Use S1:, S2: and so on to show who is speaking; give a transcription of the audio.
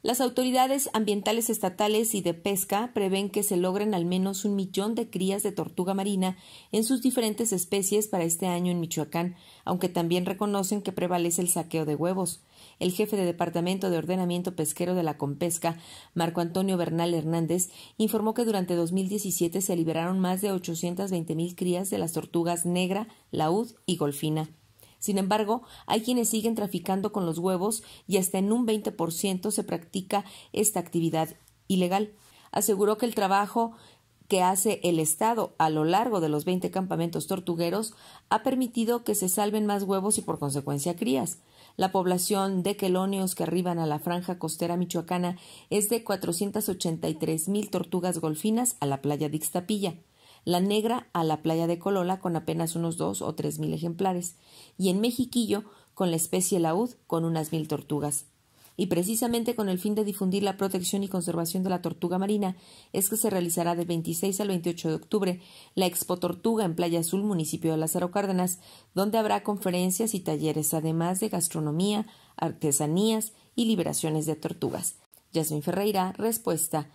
S1: Las autoridades ambientales estatales y de pesca prevén que se logren al menos un millón de crías de tortuga marina en sus diferentes especies para este año en Michoacán, aunque también reconocen que prevalece el saqueo de huevos. El jefe de Departamento de Ordenamiento Pesquero de la Compesca, Marco Antonio Bernal Hernández, informó que durante 2017 se liberaron más de 820 mil crías de las tortugas negra, laúd y golfina. Sin embargo, hay quienes siguen traficando con los huevos y hasta en un 20% se practica esta actividad ilegal. Aseguró que el trabajo que hace el Estado a lo largo de los 20 campamentos tortugueros ha permitido que se salven más huevos y por consecuencia crías. La población de quelonios que arriban a la franja costera michoacana es de 483 mil tortugas golfinas a la playa de Ixtapilla la negra a la playa de Colola con apenas unos dos o tres mil ejemplares, y en Mexiquillo con la especie laúd con unas mil tortugas. Y precisamente con el fin de difundir la protección y conservación de la tortuga marina es que se realizará del 26 al 28 de octubre la Expo Tortuga en Playa Azul, municipio de Lázaro Cárdenas, donde habrá conferencias y talleres, además de gastronomía, artesanías y liberaciones de tortugas. Yasmin Ferreira, respuesta